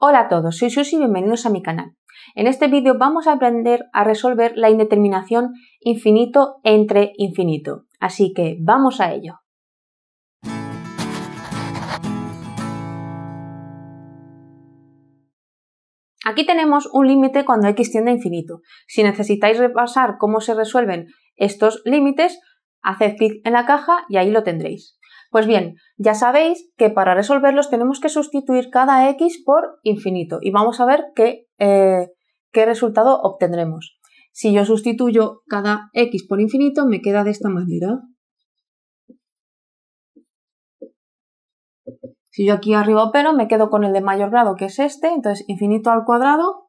Hola a todos, soy Susi y bienvenidos a mi canal. En este vídeo vamos a aprender a resolver la indeterminación infinito entre infinito. Así que vamos a ello. Aquí tenemos un límite cuando x tiende a infinito. Si necesitáis repasar cómo se resuelven estos límites, haced clic en la caja y ahí lo tendréis. Pues bien, ya sabéis que para resolverlos tenemos que sustituir cada x por infinito y vamos a ver eh, qué, resultado obtendremos. Si yo sustituyo cada x por infinito me queda de esta manera. Si yo aquí arriba opero, me quedo con el de mayor grado, que es este. Entonces, infinito al cuadrado,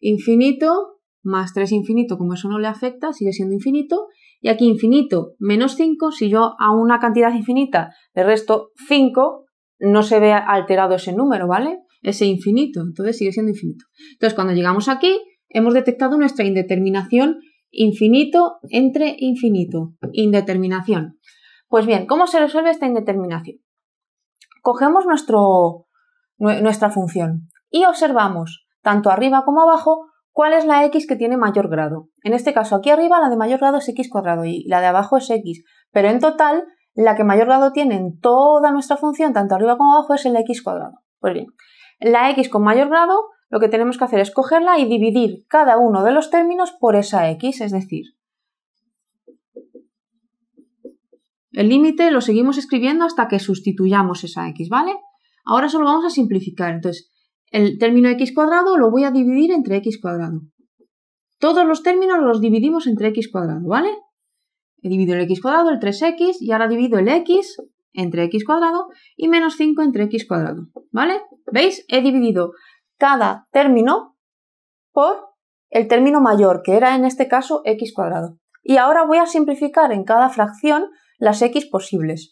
infinito, más 3 infinito, como eso no le afecta, sigue siendo infinito. Y aquí infinito menos 5, si yo a una cantidad infinita le resto 5, no se ve alterado ese número, ¿vale? Ese infinito, entonces sigue siendo infinito. Entonces, cuando llegamos aquí, hemos detectado nuestra indeterminación infinito entre infinito, indeterminación. Pues bien, ¿cómo se resuelve esta indeterminación? Cogemos nuestra función y observamos, tanto arriba como abajo, ¿Cuál es la x que tiene mayor grado? En este caso, aquí arriba la de mayor grado es x cuadrado y la de abajo es x, pero en total la que mayor grado tiene en toda nuestra función, tanto arriba como abajo, es el x cuadrado. Pues bien, la x con mayor grado lo que tenemos que hacer es cogerla y dividir cada uno de los términos por esa x, es decir, el límite lo seguimos escribiendo hasta que sustituyamos esa x, ¿vale? Ahora solo vamos a simplificar, entonces el término x cuadrado lo voy a dividir entre x cuadrado. Todos los términos los dividimos entre x cuadrado, ¿vale? He dividido el x cuadrado, el 3x, y ahora divido el x entre x cuadrado y menos 5 entre x cuadrado, ¿vale? ¿Veis? He dividido cada término por el término mayor, que era en este caso x cuadrado. Y ahora voy a simplificar en cada fracción las x posibles.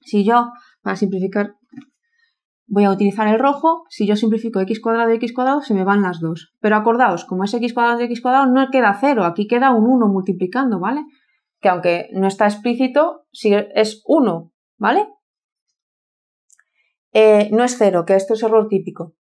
Si yo, para simplificar, voy a utilizar el rojo, si yo simplifico x cuadrado y x cuadrado se me van las dos. Pero acordaos, como es x cuadrado y x cuadrado no queda cero, aquí queda un 1 multiplicando, ¿vale? Que aunque no está explícito, si es 1, ¿vale? Eh, no es cero, que esto es error típico.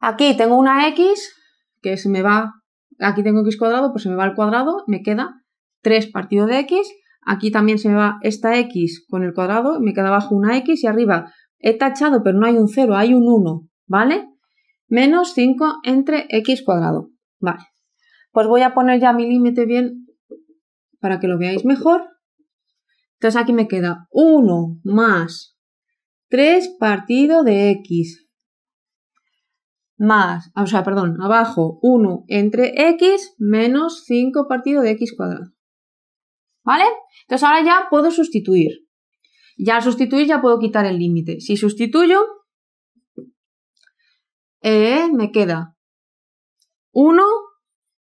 Aquí tengo una x que se me va, aquí tengo x cuadrado, pues se me va al cuadrado, me queda 3 partido de x, aquí también se me va esta x con el cuadrado, me queda abajo una x y arriba He tachado, pero no hay un 0, hay un 1, ¿vale? Menos 5 entre x cuadrado. Vale. Pues voy a poner ya mi límite bien para que lo veáis mejor. Entonces aquí me queda 1 más 3 partido de x más, o sea, perdón, abajo 1 entre x menos 5 partido de x cuadrado. ¿Vale? Entonces ahora ya puedo sustituir. Ya al sustituir ya puedo quitar el límite. Si sustituyo, eh, me queda 1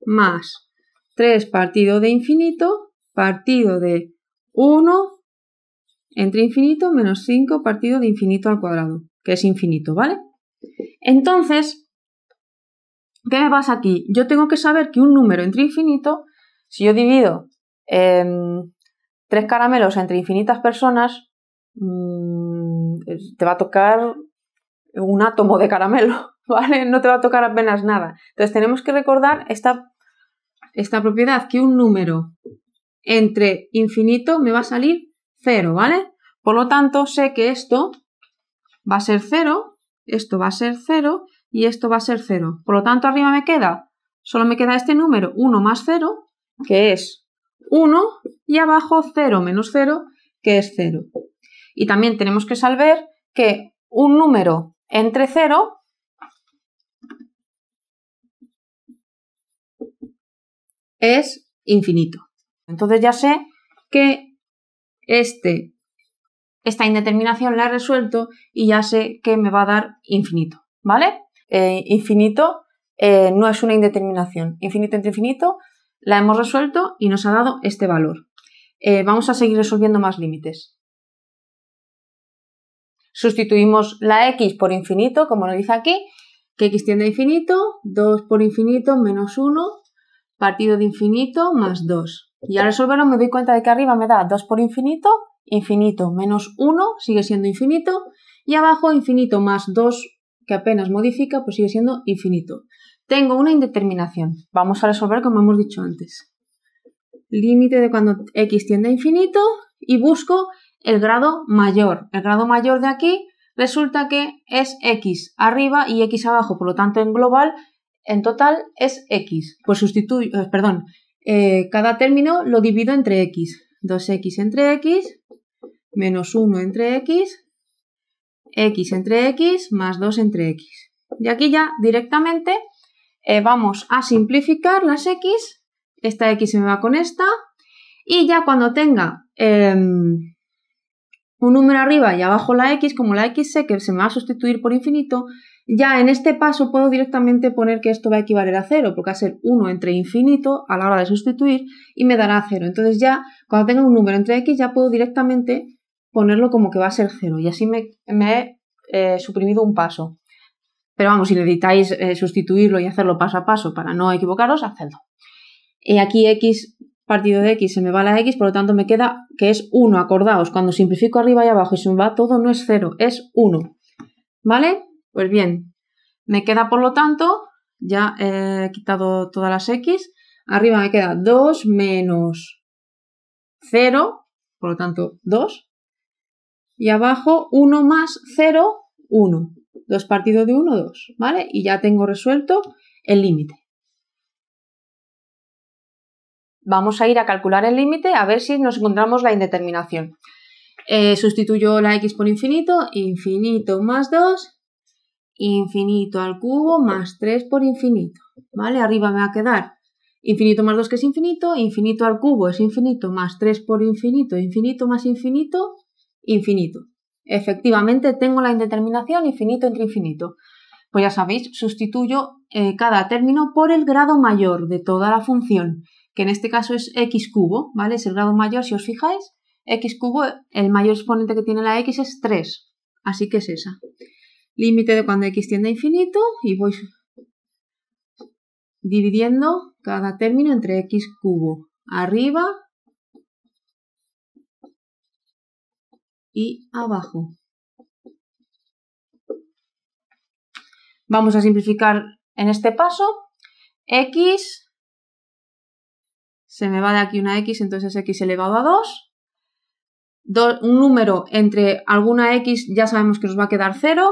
más 3 partido de infinito, partido de 1 entre infinito menos 5 partido de infinito al cuadrado, que es infinito, ¿vale? Entonces, ¿qué me pasa aquí? Yo tengo que saber que un número entre infinito, si yo divido eh, tres caramelos entre infinitas personas, Mm, te va a tocar un átomo de caramelo, ¿vale? No te va a tocar apenas nada. Entonces tenemos que recordar esta, esta propiedad, que un número entre infinito me va a salir cero, ¿vale? Por lo tanto, sé que esto va a ser cero, esto va a ser cero y esto va a ser cero. Por lo tanto, arriba me queda, solo me queda este número 1 más 0, que es 1, y abajo 0 menos 0, que es 0. Y también tenemos que saber que un número entre 0 es infinito. Entonces ya sé que este, esta indeterminación la he resuelto y ya sé que me va a dar infinito, ¿vale? Eh, infinito eh, no es una indeterminación. Infinito entre infinito la hemos resuelto y nos ha dado este valor. Eh, vamos a seguir resolviendo más límites sustituimos la x por infinito, como lo dice aquí, que x tiende a infinito, 2 por infinito menos 1, partido de infinito más 2. Y al resolverlo me doy cuenta de que arriba me da 2 por infinito, infinito menos 1, sigue siendo infinito, y abajo infinito más 2, que apenas modifica, pues sigue siendo infinito. Tengo una indeterminación. Vamos a resolver como hemos dicho antes. Límite de cuando x tiende a infinito y busco el grado mayor. El grado mayor de aquí resulta que es x arriba y x abajo, por lo tanto en global en total es x. Pues sustituyo, eh, perdón, eh, cada término lo divido entre x. 2x entre x, menos 1 entre x, x entre x, más 2 entre x. Y aquí ya directamente eh, vamos a simplificar las x. Esta x se me va con esta. Y ya cuando tenga em, un número arriba y abajo la x, como la x sé que se me va a sustituir por infinito, ya en este paso puedo directamente poner que esto va a equivaler a 0, porque va a ser 1 entre infinito a la hora de sustituir y me dará 0. Entonces ya cuando tenga un número entre x ya puedo directamente ponerlo como que va a ser 0 y así me, he eh, suprimido un paso. Pero vamos, si necesitáis eh, sustituirlo y hacerlo paso a paso para no equivocaros, hacedlo. Y aquí x partido de x se me va la x, por lo tanto me queda que es 1, acordaos, cuando simplifico arriba y abajo y se me va todo no es 0, es 1. ¿Vale? Pues bien, me queda por lo tanto, ya he quitado todas las x, arriba me queda 2 menos 0, por lo tanto 2, y abajo 1 más 0, 1. 2 partido de 1, 2, ¿vale? Y ya tengo resuelto el límite vamos a ir a calcular el límite a ver si nos encontramos la indeterminación. Eh, sustituyo la x por infinito, infinito más 2, infinito al cubo más 3 por infinito, ¿vale? Arriba me va a quedar infinito más 2 que es infinito, infinito al cubo es infinito más 3 por infinito, infinito más infinito, infinito. Efectivamente tengo la indeterminación infinito entre infinito. Pues ya sabéis, sustituyo eh, cada término por el grado mayor de toda la función que en este caso es x cubo, ¿vale? Es el grado mayor, si os fijáis, x cubo, el mayor exponente que tiene la x es 3, así que es esa. Límite de cuando x tiende a infinito y voy dividiendo cada término entre x cubo, arriba y abajo. Vamos a simplificar en este paso. x se me va de aquí una x, entonces x elevado a 2. un número entre alguna x ya sabemos que nos va a quedar 0.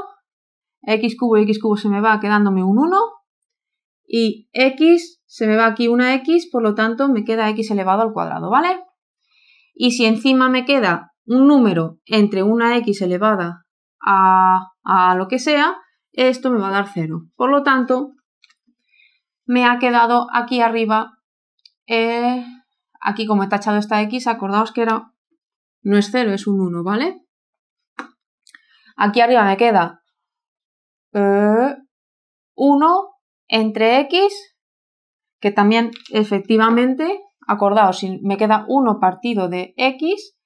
x cubo y x cubo se me va quedándome un 1. Y x se me va aquí una x, por lo tanto me queda x elevado al cuadrado, ¿vale? Y si encima me queda un número entre una x elevada a, a lo que sea, esto me va a dar 0. Por lo tanto, me ha quedado aquí arriba eh, aquí como he tachado esta X, acordaos que era, no es 0, es un 1, ¿vale? Aquí arriba me queda 1 eh, entre X, que también efectivamente, acordaos, si me queda 1 partido de X,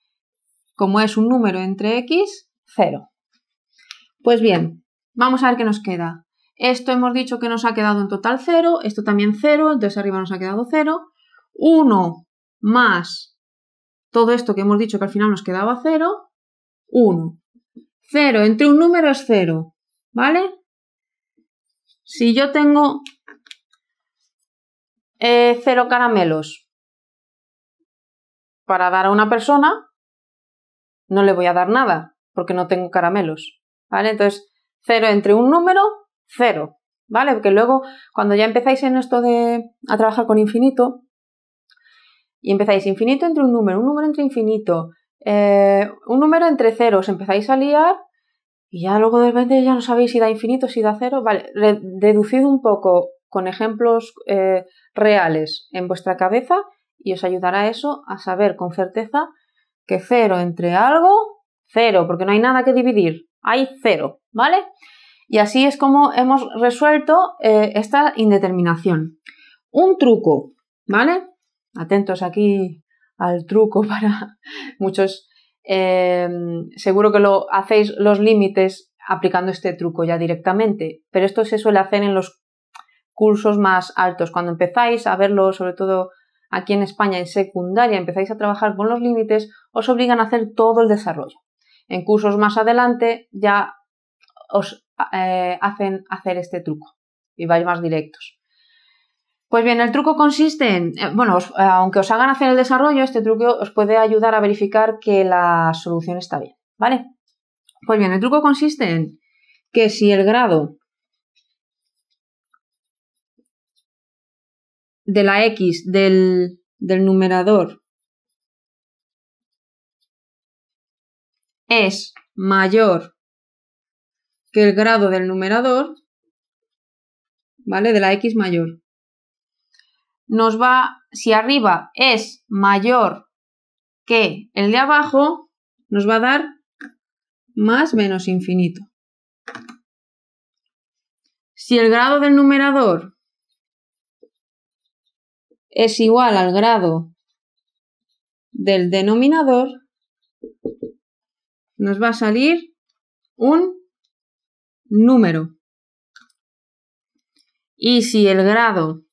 como es un número entre X, 0. Pues bien, vamos a ver qué nos queda. Esto hemos dicho que nos ha quedado en total 0, esto también 0, entonces arriba nos ha quedado 0. 1 más todo esto que hemos dicho que al final nos quedaba 0, 1. 0 entre un número es 0, ¿vale? Si yo tengo 0 eh, caramelos para dar a una persona, no le voy a dar nada, porque no tengo caramelos, ¿vale? Entonces, 0 entre un número, 0, ¿vale? Porque luego, cuando ya empezáis en esto de a trabajar con infinito, y empezáis infinito entre un número, un número entre infinito, eh, un número entre ceros, empezáis a liar y ya luego de repente ya no sabéis si da infinito, si da cero. Vale, deducid un poco con ejemplos eh, reales en vuestra cabeza y os ayudará eso a saber con certeza que cero entre algo, cero, porque no hay nada que dividir, hay cero, ¿vale? Y así es como hemos resuelto eh, esta indeterminación. Un truco, ¿vale? atentos aquí al truco para muchos. Eh, seguro que lo hacéis los límites aplicando este truco ya directamente, pero esto se suele hacer en los cursos más altos. Cuando empezáis a verlo, sobre todo aquí en España en secundaria, empezáis a trabajar con los límites, os obligan a hacer todo el desarrollo. En cursos más adelante ya os eh, hacen hacer este truco y vais más directos. Pues bien, el truco consiste en, eh, bueno, eh, aunque os hagan hacer el desarrollo, este truco os puede ayudar a verificar que la solución está bien, ¿vale? Pues bien, el truco consiste en que si el grado de la X del, del numerador es mayor que el grado del numerador, ¿vale? De la X mayor nos va, si arriba es mayor que el de abajo, nos va a dar más menos infinito. Si el grado del numerador es igual al grado del denominador, nos va a salir un número. Y si el grado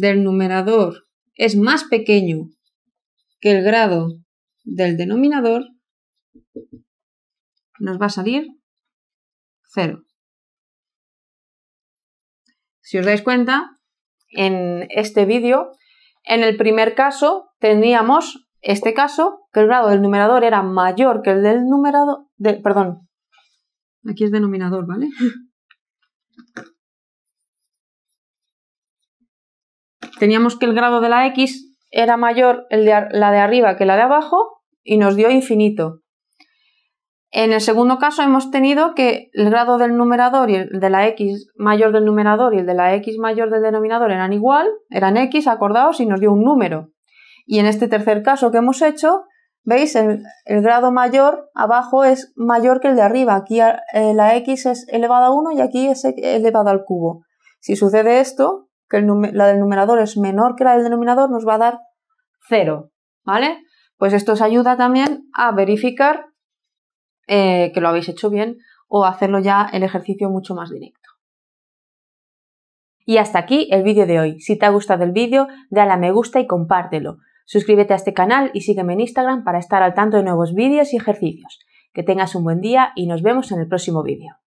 del numerador es más pequeño que el grado del denominador, nos va a salir cero. Si os dais cuenta, en este vídeo, en el primer caso teníamos este caso, que el grado del numerador era mayor que el del numerador, perdón, aquí es denominador, ¿vale? teníamos que el grado de la x era mayor el de la de arriba que la de abajo y nos dio infinito. En el segundo caso hemos tenido que el grado del numerador y el de la x mayor del numerador y el de la x mayor del denominador eran igual, eran x, acordados y nos dio un número. Y en este tercer caso que hemos hecho, veis, el, grado mayor abajo es mayor que el de arriba. Aquí eh, la x es elevada a 1 y aquí es e, elevada al cubo. Si sucede esto, que la del numerador es menor que la del denominador, nos va a dar 0. ¿Vale? Pues esto os ayuda también a verificar eh, que lo habéis hecho bien o hacerlo ya el ejercicio mucho más directo. Y hasta aquí el vídeo de hoy. Si te ha gustado el vídeo, dale a me gusta y compártelo. Suscríbete a este canal y sígueme en Instagram para estar al tanto de nuevos vídeos y ejercicios. Que tengas un buen día y nos vemos en el próximo vídeo.